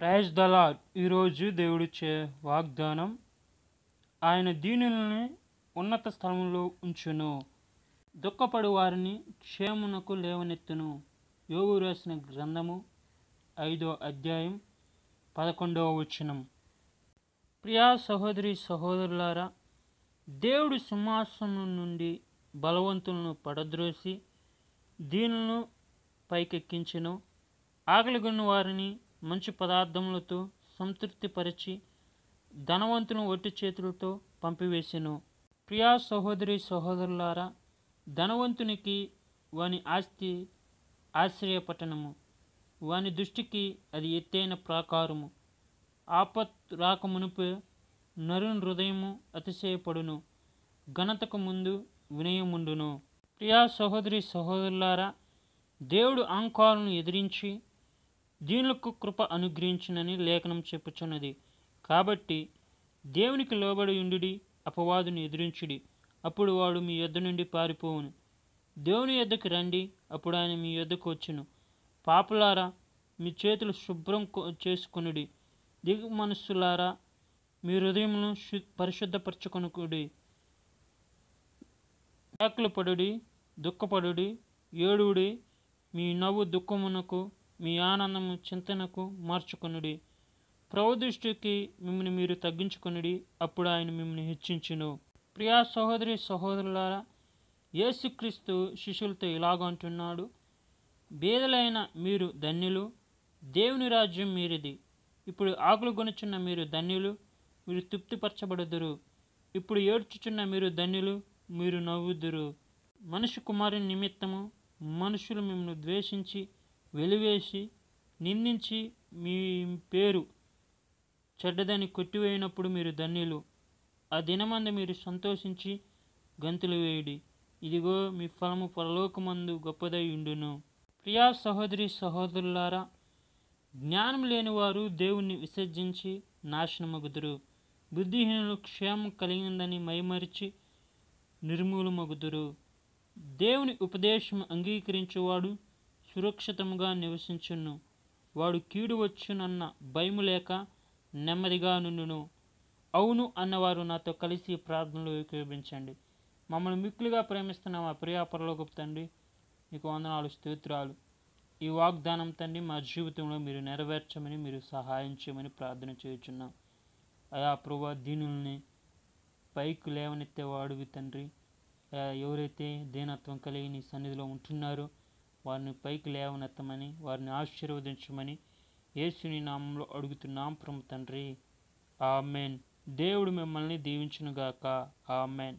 praise the lord ఈరోజు దేవుడిచ్చే వాగ్దానం ఆయన దీనుల్ని ఉన్నత స్థలంలో ఉంచును దుఃఖపడు వారిని క్షేమునకు లేవనెత్తును యోగు రాసిన గ్రంథము ఐదో అధ్యాయం పదకొండవ వచనం ప్రియా సహోదరి సహోదరులారా దేవుడు సింహాసనం నుండి బలవంతులను పడద్రోసి దీనులను పైకెక్కించను ఆకలిగొన్న వారిని మంచి పదార్థములతో సంతృప్తిపరిచి ధనవంతులను ఒట్టి చేతులతో పంపివేసెను ప్రియా సహోదరి సహోదరులారా ధనవంతునికి వాని ఆస్తి ఆశ్రయపట్టణము వాని దృష్టికి అది ఎత్తైన ప్రాకారము ఆపత్ రాక మునుపు నరుని హృదయము అతిశయపడును ఘనతకు ముందు వినయముండును ప్రియా సహోదరి సహోదరులారా దేవుడు అహంకారులను ఎదిరించి దీనులకు కృప అనుగ్రహించినని లేఖనం చెప్పుచున్నది కాబట్టి దేవునికి లోబడి ఉండుడి అపవాదుని ఎదిరించుడి అప్పుడు వాడు మీ యొద్ద నుండి పారిపోవును దేవుని యొద్దకు రండి అప్పుడు ఆయన మీ యొద్దకు వచ్చును పాపులారా మీ చేతులు శుభ్రం చేసుకునుడి దిగు మనస్సులారా మీ హృదయమును శు పరిశుద్ధపరచుకొనుకుడి వ్యాకులు పడుడి దుఃఖపడుడి ఏడుడి మీ నవ్వు దుఃఖమునకు మీ ఆనందము చింతనకు మార్చుకొనుడి దృష్టికి మిమ్మల్ని మీరు తగ్గించుకొనుడి అప్పుడు ఆయన మిమ్మల్ని హెచ్చించును ప్రియా సహోదరి సహోదరులారా యేసుక్రీస్తు శిష్యులతో ఇలాగంటున్నాడు బేదలైన మీరు ధన్యులు దేవుని రాజ్యం మీరిది ఇప్పుడు ఆకులు గొనుచున్న మీరు ధన్యులు మీరు తృప్తిపరచబడుదురు ఇప్పుడు ఏడ్చుచున్న మీరు ధన్యులు మీరు నవ్వుదురు మనుషు కుమారుని నిమిత్తము మనుషులు మిమ్మల్ని ద్వేషించి వెలివేసి నిందించి మీ పేరు చెడ్డదని కొట్టివేయినప్పుడు మీరు ధన్యులు ఆ దినమందు మీరు సంతోషించి గంతులు వేయడి ఇదిగో మీ ఫలము పరలోకమందు గొప్పదై ఉండును ప్రియా సహోదరి సహోదరులారా జ్ఞానం లేనివారు దేవుణ్ణి విసర్జించి నాశనమగుదురు బుద్ధిహీనులు క్షేమం కలిగిందని మైమరిచి నిర్మూలమగుదురు దేవుని ఉపదేశం అంగీకరించేవాడు సురక్షితంగా నివసించును వాడు కీడు వచ్చునన్న భయము లేక నెమ్మదిగా నుండును అవును అన్నవారు నాతో కలిసి ప్రార్థనలు ఉపయోగించండి మమ్మల్ని మిక్కులుగా ప్రేమిస్తున్న మా ప్రియాపరలో తండ్రి మీకు వందనాలు స్తోత్రాలు ఈ వాగ్దానం తండ్రి మా జీవితంలో మీరు నెరవేర్చమని మీరు సహాయం చేయమని ప్రార్థన చేయుచున్నాం అయా ప్రభా దీనుల్ని పైకి లేవనెత్తే వాడివి తండ్రి ఎవరైతే దీనత్వం కలిగి నీ సన్నిధిలో ఉంటున్నారో వారిని పైకి లేవనెత్తమని వారిని ఆశీర్వదించమని యేసుని నామంలో అడుగుతున్నాం ప్రము తండ్రి ఆమెన్ దేవుడు మిమ్మల్ని దీవించునుగాక ఆమెన్